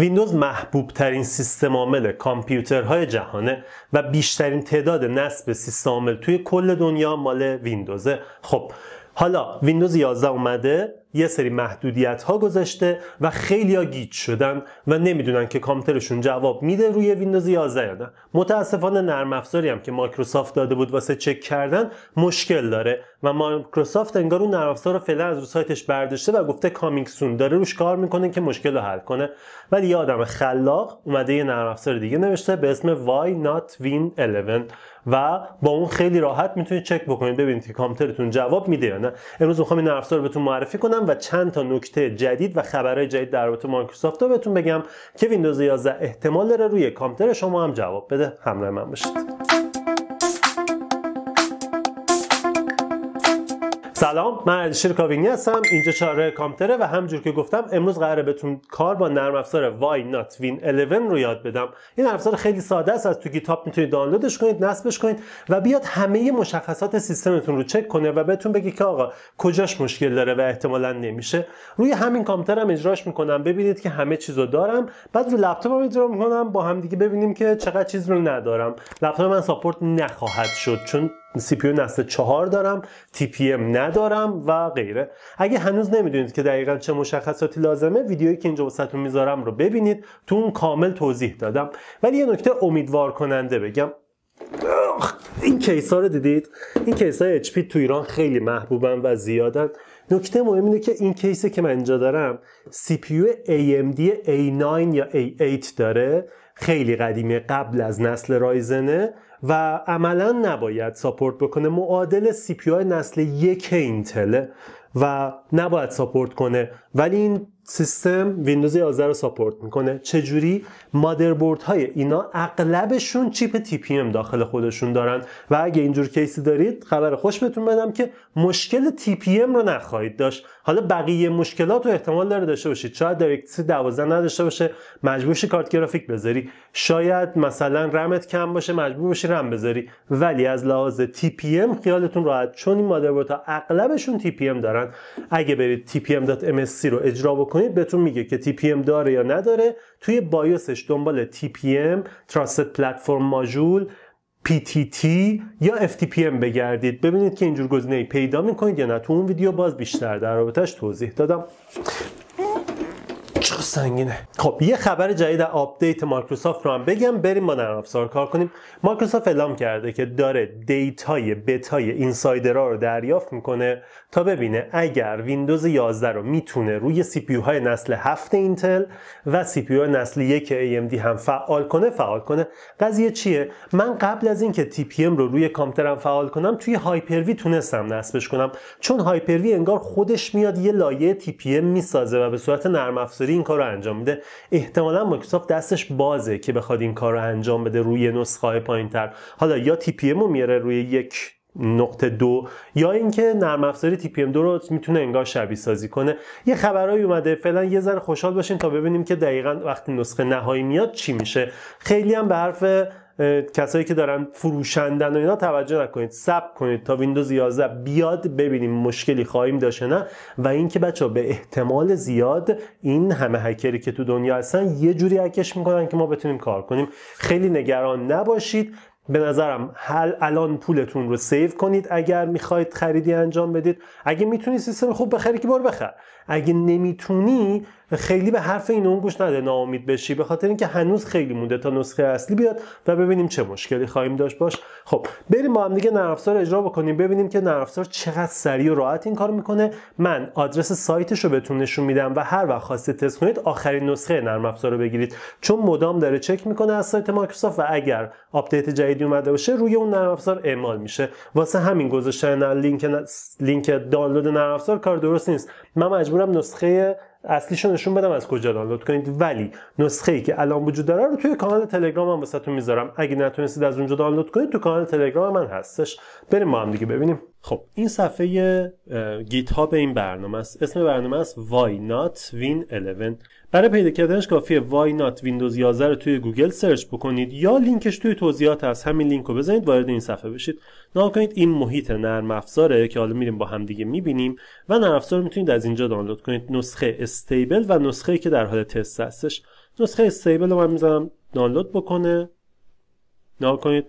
ویندوز محبوب ترین سیستم عامل کامپیوترهای جهانه و بیشترین تعداد نصب سیستم عامل توی کل دنیا مال ویندوزه خب حالا ویندوز 11 اومده یه سری محدودیت ها گذاشته و خیلی ها گیج شدن و نمیدونن که کامپیوترشون جواب میده روی ویندوز 11 یا نه متاسفانه نرم افزاری هم که مایکروسافت داده بود واسه چک کردن مشکل داره و مایکروسافت انگار اون نرم افزار رو فعلا از سایتش برداشته و گفته کامینگ سون داره روش کار میکنه که مشکل رو حل کنه ولی یه آدم خلاق اومده یه نرم افزار دیگه نوشته به اسم Why Not Win 11 و با اون خیلی راحت میتونید چک بکنید ببینید که کامپیوترتون جواب میده یا نه امروز میخوام این نرم افزار رو بهتون معرفی کنم و چند تا نکته جدید و خبرهای جدید در رابطه مایکروسافت رو بهتون بگم که ویندوز 11 احتمال داره روی کامپیوتر شما هم جواب بده همراه من باشید سلام من علیشیر کاوینی هستم اینجا چاره کامپیوتره و همجور که گفتم امروز قراره بهتون کار با نرم افزار وای نات وین 11 رو یاد بدم این نرم افزار خیلی ساده است از تو گیتاب میتونید دانلودش کنید نصبش کنید و بیاد همه مشخصات سیستمتون رو چک کنه و بهتون بگه که آقا کجاش مشکل داره و احتمالا نمیشه روی همین کامپیوترم هم اجراش میکنم ببینید که همه چیز رو دارم بعد رو لپتاپم اجرا میکنم با هم دیگه ببینیم که چقدر چیز رو ندارم لپتاپ من ساپورت نخواهد شد چون سی پی نسل چهار دارم تی پی ام ندارم و غیره اگه هنوز نمیدونید که دقیقا چه مشخصاتی لازمه ویدیویی که اینجا وسطتون میذارم رو ببینید تو اون کامل توضیح دادم ولی یه نکته امیدوار کننده بگم این کیس ها رو دیدید این کیس های پی تو ایران خیلی محبوبن و زیادن نکته مهم اینه که این کیسی که من اینجا دارم CPU AMD A9 یا A8 داره خیلی قدیمی قبل از نسل رایزنه و عملا نباید ساپورت بکنه معادل سی پی نسل یک اینتله و نباید ساپورت کنه ولی این سیستم ویندوز 11 رو ساپورت میکنه چجوری مادربورد های اینا اغلبشون چیپ تی پی داخل خودشون دارن و اگه اینجور کیسی دارید خبر خوش بهتون بدم که مشکل تی پی رو نخواهید داشت حالا بقیه مشکلات رو احتمال داره داشته باشید شاید در 12 نداشته باشه مجبور شی کارت گرافیک بذاری شاید مثلا رمت کم باشه مجبور باشی رم بذاری ولی از لحاظ تی پی ام خیالتون راحت چون این ها اغلبشون تی پی ام دارن اگه برید tpm.msc رو اجرا بکنید بهتون میگه که تی ام داره یا نداره توی بایوسش دنبال تی پی ام Trusted Platform ماژول PTT یا FTPM بگردید ببینید که اینجور گزینه پیدا میکنید یا نه تو اون ویدیو باز بیشتر در رابطهش توضیح دادم سنگینه خب یه خبر جدید آپدیت مایکروسافت رو هم بگم بریم با نرم افزار کار کنیم مایکروسافت اعلام کرده که داره دیتای بتای اینسایدرا رو دریافت میکنه تا ببینه اگر ویندوز 11 رو میتونه روی سی پی های نسل 7 اینتل و سی پی نسل 1 دی هم فعال کنه فعال کنه قضیه چیه من قبل از اینکه تی پی ام رو روی کامپیوترم فعال کنم توی وی تونستم نصبش کنم چون هایپر وی انگار خودش میاد یه لایه تی پی ام میسازه و به صورت نرم افزاری این کار رو انجام میده احتمالا مایکروسافت دستش بازه که بخواد این کار رو انجام بده روی نسخه های پایین تر حالا یا تی پی رو میاره روی یک نقطه دو یا اینکه نرم افزاری تی پی رو میتونه انگار شبیه سازی کنه یه خبرهایی اومده فعلا یه ذره خوشحال باشین تا ببینیم که دقیقا وقتی نسخه نهایی میاد چی میشه خیلی هم به حرف کسایی که دارن فروشندن و اینا توجه نکنید سب کنید تا ویندوز 11 بیاد ببینیم مشکلی خواهیم داشت نه و اینکه بچه به احتمال زیاد این همه هکری که تو دنیا هستن یه جوری هکش میکنن که ما بتونیم کار کنیم خیلی نگران نباشید به نظرم حل الان پولتون رو سیو کنید اگر میخواید خریدی انجام بدید اگه میتونی سیستم خوب بخری که بار بخر اگه نمیتونی خیلی به حرف این اون گوش نده ناامید بشی به خاطر اینکه هنوز خیلی مونده تا نسخه اصلی بیاد و ببینیم چه مشکلی خواهیم داشت باش خب بریم با هم دیگه نرم اجرا بکنیم ببینیم که نرم چقدر سریع و راحت این کار میکنه من آدرس سایتش رو بهتون نشون میدم و هر وقت خواستید تست کنید آخرین نسخه نرم افزار رو بگیرید چون مدام داره چک میکنه از سایت مایکروسافت و اگر آپدیت جدیدی اومده باشه روی اون نرم افزار اعمال میشه واسه همین گذاشتن لینک لینک دانلود نرم افزار کار درست نیست من مجبورم نسخه اصلیش رو نشون بدم از کجا دانلود کنید ولی نسخه ای که الان وجود داره رو توی کانال تلگرام هم واسهتون میذارم اگه نتونستید از اونجا دانلود کنید تو کانال تلگرام من هستش بریم ما هم دیگه ببینیم خب این صفحه گیت این برنامه است اسم برنامه است why نات وین 11 برای پیدا کردنش کافیه why not windows 11 رو توی گوگل سرچ بکنید یا لینکش توی توضیحات هست همین لینک رو بزنید وارد این صفحه بشید نگاه کنید این محیط نرم افزاره که حالا میریم با هم دیگه میبینیم و نرم افزار میتونید از اینجا دانلود کنید نسخه استیبل و نسخه که در حال تست هستش نسخه استیبل رو من میذارم دانلود بکنه نگاه کنید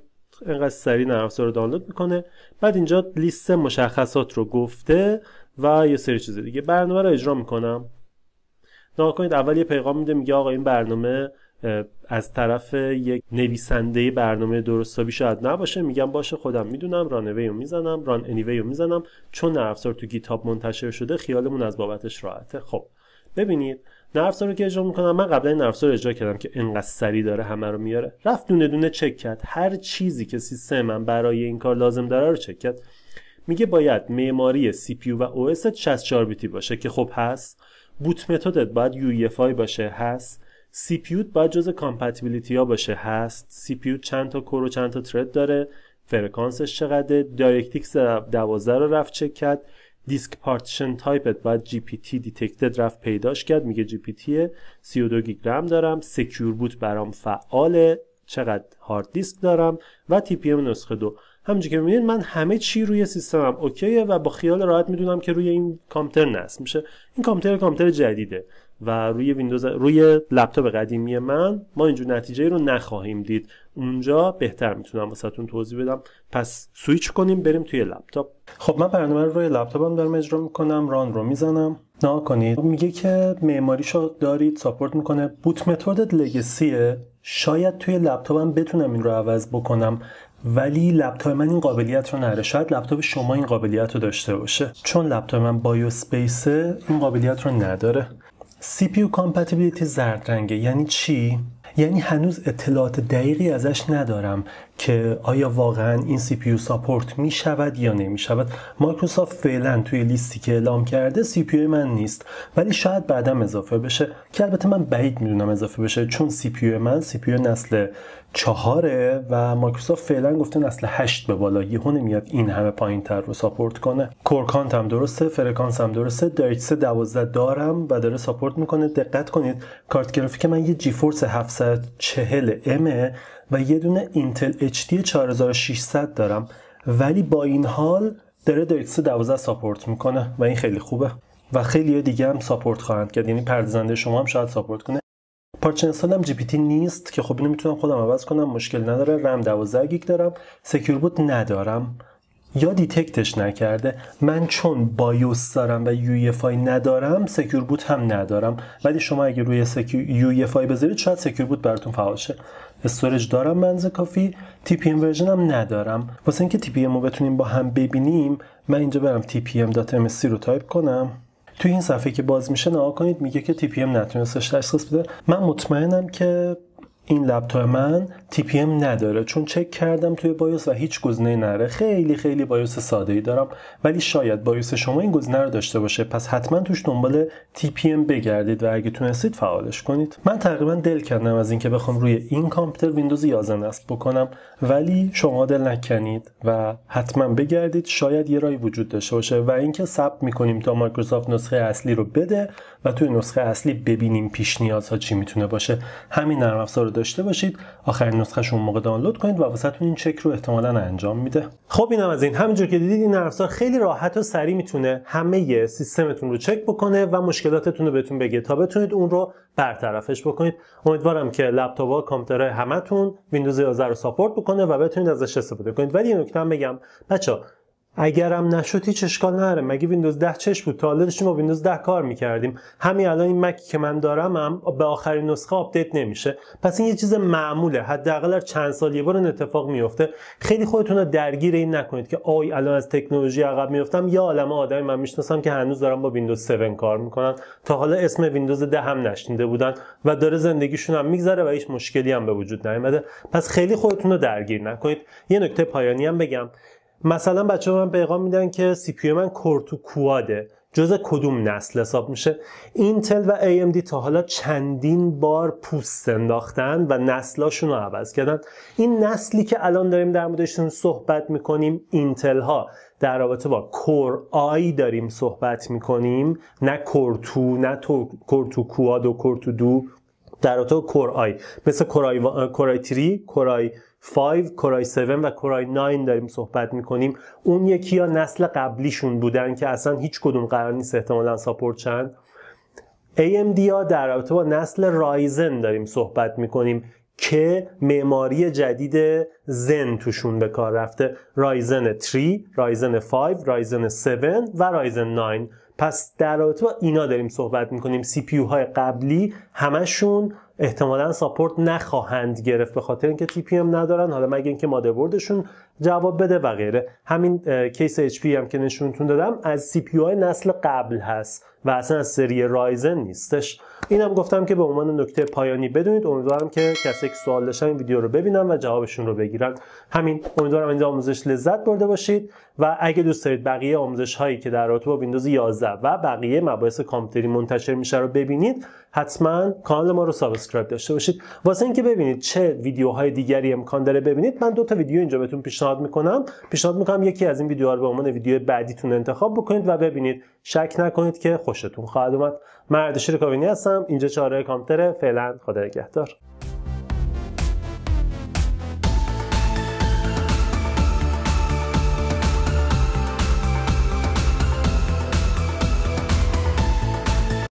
اینقدر سریع نرم رو دانلود میکنه بعد اینجا لیست مشخصات رو گفته و یه سری چیز دیگه برنامه رو اجرا میکنم نگاه کنید اول یه پیغام میده میگه آقا این برنامه از طرف یک نویسنده برنامه درست حسابی شاید نباشه میگم باشه خودم میدونم ران رو میزنم ران انیوی رو میزنم چون نرم افزار تو گیتاب منتشر شده خیالمون از بابتش راحته خب ببینید نرفسا رو که اجرا میکنم من قبلا این رو اجرا کردم که انقدر سری داره همه رو میاره رفت دونه دونه چک کرد هر چیزی که من برای این کار لازم داره رو چک کرد میگه باید معماری سی پی و او اس 64 بیتی باشه که خب هست بوت متدت باید یو باشه هست سی پی باید جزء کامپتیبیلیتی ها باشه هست سی پی چند تا کور و چند تا ترد داره فرکانسش چقدره دایرکتیکس 12 رو رفت چک کرد دیسک پارتیشن تایپت باید جی پی تی دیتکتد رفت پیداش کرد میگه جی پی تی 32 گیگرم دارم سکیور بوت برام فعاله چقدر هارد دیسک دارم و تی پی نسخه دو همونجوری که میبینید من همه چی روی سیستمم اوکیه و با خیال راحت میدونم که روی این کامپیوتر نصب میشه این کامپیوتر کامپیوتر جدیده و روی ویندوز روی لپتاپ قدیمی من ما اینجور نتیجه رو نخواهیم دید اونجا بهتر میتونم واسهتون توضیح بدم پس سویچ کنیم بریم توی لپتاپ خب من برنامه رو روی لپتاپم دارم اجرا میکنم ران رو میزنم نا کنید میگه که معماریشو دارید ساپورت میکنه بوت متد لگسیه شاید توی لپتاپم بتونم این رو عوض بکنم ولی لپتاپ من این قابلیت رو نره شاید لپتاپ شما این قابلیت رو داشته باشه چون لپتاپ من بایو این قابلیت رو نداره CPU compatibility زرد رنگه یعنی چی؟ یعنی هنوز اطلاعات دقیقی ازش ندارم که آیا واقعا این سی پی ساپورت می شود یا نمی شود مایکروسافت فعلا توی لیستی که اعلام کرده سی پی من نیست ولی شاید بعدا اضافه بشه که البته من بعید میدونم اضافه بشه چون سی پی من سی پی نسل چهاره و مایکروسافت فعلا گفته نسل 8 به بالا یهو نمیاد این همه پایین تر رو ساپورت کنه کورکانت هم درسته فرکانس هم درسته درچ 12 دارم و داره ساپورت میکنه دقت کنید کارت گرافیک من یه جی فورس 740 m و یه دونه اینتل HD 4600 دارم ولی با این حال داره DirectX 12 ساپورت میکنه و این خیلی خوبه و خیلی دیگه هم ساپورت خواهند کرد یعنی پردازنده شما هم شاید ساپورت کنه پارچه انسان هم جی نیست که خب اینو میتونم خودم عوض کنم مشکل نداره رم 12 گیگ دارم سکیور بود ندارم یا دیتکتش نکرده من چون بایوس دارم و یو ندارم سکیور بوت هم ندارم ولی شما اگه روی سکیور یو بذارید شاید سکیور بوت براتون فعال شه استورج دارم منز کافی تی پی ام ورژن هم ندارم واسه اینکه تی پی ام رو بتونیم با هم ببینیم من اینجا برم tpm.msc رو تایپ کنم توی این صفحه که باز میشه نها کنید میگه که TPM نتونستش تشخیص بده من مطمئنم که این لپتاپ من TPM نداره چون چک کردم توی بایوس و هیچ گزینه نره خیلی خیلی بایوس ساده ای دارم ولی شاید بایوس شما این گزینه رو داشته باشه پس حتما توش دنبال TPM بگردید و اگه تونستید فعالش کنید من تقریبا دل کردم از اینکه بخوام روی این کامپیوتر ویندوز 11 نصب بکنم ولی شما دل نکنید و حتما بگردید شاید یه رای وجود داشته باشه و اینکه ثبت میکنیم تا مایکروسافت نسخه اصلی رو بده و توی نسخه اصلی ببینیم پیش نیازها چی میتونه باشه همین نرم افزار داشته باشید آخرین نسخه اون موقع دانلود کنید و واسهتون این چک رو احتمالا انجام میده خب اینم از این همینجور که دیدید این افزار خیلی راحت و سریع میتونه همه سیستمتون رو چک بکنه و مشکلاتتون رو بهتون بگه تا بتونید اون رو برطرفش بکنید امیدوارم که لپتاپ ها کامپیوترهای همتون ویندوز 11 رو ساپورت بکنه و بتونید ازش استفاده کنید ولی یه نکته هم بگم بچا اگرم نشد هیچ اشکال نره مگه ویندوز 10 چش بود تا حالا داشتیم ویندوز 10 کار میکردیم همین الان این مکی که من دارم هم به آخرین نسخه آپدیت نمیشه پس این یه چیز معموله حداقل چند سال یه بار این اتفاق میفته خیلی خودتون رو درگیر این نکنید که آی الان از تکنولوژی عقب میفتم یا عالم آدمی من میشناسم که هنوز دارم با ویندوز 7 کار میکنن تا حالا اسم ویندوز 10 هم نشنیده بودن و داره زندگیشون هم میگذره و هیچ مشکلی هم به وجود نیومده پس خیلی خودتون رو درگیر نکنید یه نکته پایانی هم بگم مثلا بچه من پیغام میدن که سی پیو من کورتو کواده جز کدوم نسل حساب میشه اینتل و ای دی تا حالا چندین بار پوست انداختن و نسلاشون رو عوض کردن این نسلی که الان داریم در موردشون صحبت میکنیم اینتل ها در رابطه با کور آی داریم صحبت میکنیم نه کورتو نه تو... کورتو کواد و کورتو دو در اتاق کور آی مثل کورای و... 3 3 کورای 5 کورای 7 و کورای 9 داریم صحبت میکنیم اون یکی یا نسل قبلیشون بودن که اصلا هیچ کدوم قرار نیست احتمالا ساپورت چند AMD ها در رابطه با نسل رایزن داریم صحبت میکنیم که معماری جدید زن توشون به کار رفته رایزن 3 رایزن 5 رایزن 7 و رایزن 9 پس در رابطه با اینا داریم صحبت میکنیم سی پی های قبلی همشون احتمالا ساپورت نخواهند گرفت به خاطر اینکه تی پی ام ندارن حالا مگه اینکه مادربردشون جواب بده و غیره همین کیس اچ پی هم که نشونتون دادم از سی پی های نسل قبل هست و اصلا از سری رایزن نیستش اینم گفتم که به عنوان نکته پایانی بدونید امیدوارم که کسی که سوال داشتن این ویدیو رو ببینن و جوابشون رو بگیرن همین امیدوارم اینجا آموزش لذت برده باشید و اگه دوست دارید بقیه آموزش هایی که در رابطه با ویندوز 11 و بقیه مباحث کامپیوتری منتشر میشه رو ببینید حتما کانال ما رو سابسکرایب داشته باشید واسه اینکه ببینید چه ویدیوهای دیگری امکان داره ببینید من دو تا ویدیو اینجا بهتون پیشنهاد میکنم پیشنهاد میکنم یکی از این ویدیوها رو به عنوان ویدیو بعدیتون انتخاب بکنید و ببینید شک نکنید که خوشتون خواهد اومد من اردشیر کاوینی هستم اینجا چاره کامپیوتر فعلا خدا نگهدار